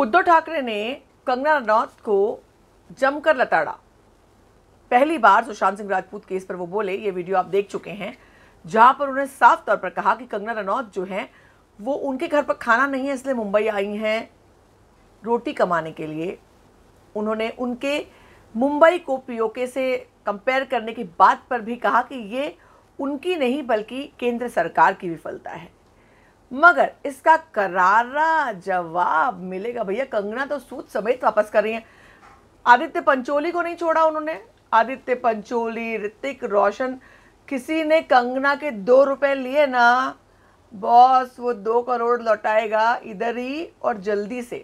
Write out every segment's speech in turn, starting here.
उद्धव ठाकरे ने कंगना रनौत को जमकर लताड़ा पहली बार सुशांत सिंह राजपूत केस पर वो बोले ये वीडियो आप देख चुके हैं जहां पर उन्होंने साफ तौर पर कहा कि कंगना रनौत जो है वो उनके घर पर खाना नहीं है इसलिए मुंबई आई हैं रोटी कमाने के लिए उन्होंने उनके मुंबई को पीओके से कंपेयर करने की बात पर भी कहा कि ये उनकी नहीं बल्कि केंद्र सरकार की विफलता है मगर इसका करारा जवाब मिलेगा भैया कंगना तो सूद समेत वापस कर रही है आदित्य पंचोली को नहीं छोड़ा उन्होंने आदित्य पंचोली ऋतिक रोशन किसी ने कंगना के दो रुपए लिए ना बॉस वो दो करोड़ लौटाएगा इधर ही और जल्दी से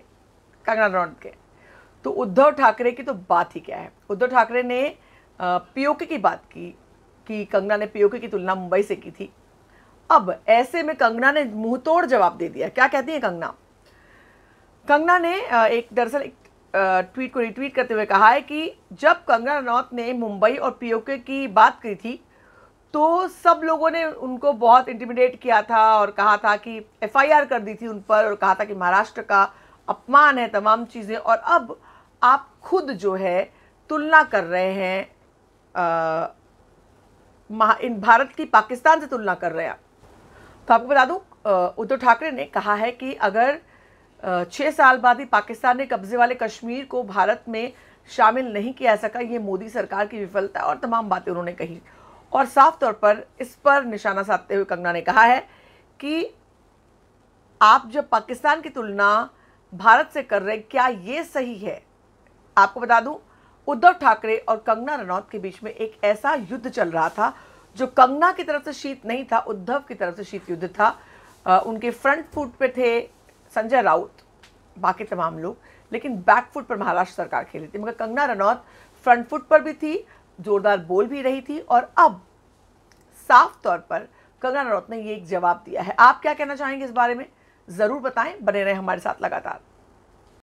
कंगना रनौत के तो उद्धव ठाकरे की तो बात ही क्या है उद्धव ठाकरे ने पीओके की बात की कि कंगना ने पीओके की तुलना मुंबई से की थी अब ऐसे में कंगना ने मुंह तोड़ जवाब दे दिया क्या कहती है कंगना कंगना ने एक दरअसल एक ट्वीट को रिट्वीट करते हुए कहा है कि जब कंगना रनौत ने मुंबई और पीओके की बात की थी तो सब लोगों ने उनको बहुत इंटिमिडेट किया था और कहा था कि एफआईआर कर दी थी उन पर और कहा था कि महाराष्ट्र का अपमान है तमाम चीज़ें और अब आप खुद जो है तुलना कर रहे हैं आ, इन भारत की पाकिस्तान से तुलना कर रहे हैं तो आपको बता दूँ उद्धव ठाकरे ने कहा है कि अगर छः साल बाद ही पाकिस्तान ने कब्जे वाले कश्मीर को भारत में शामिल नहीं किया सका ये मोदी सरकार की विफलता और तमाम बातें उन्होंने कही और साफ तौर पर इस पर निशाना साधते हुए कंगना ने कहा है कि आप जब पाकिस्तान की तुलना भारत से कर रहे क्या ये सही है आपको बता दूं उद्धव ठाकरे और कंगना रनौत के बीच में एक ऐसा युद्ध चल रहा था जो कंगना की तरफ से शीत नहीं था उद्धव की तरफ से शीत युद्ध था आ, उनके फ्रंट फुट पे थे संजय राउत बाकी तमाम लोग लेकिन बैक फुट पर महाराष्ट्र सरकार खेली थी मगर कंगना रनौत फ्रंट फुट पर भी थी जोरदार बोल भी रही थी और अब साफ तौर पर कंगना रनौत ने ये एक जवाब दिया है आप क्या कहना चाहेंगे इस बारे में ज़रूर बताएं बने रहें हमारे साथ लगातार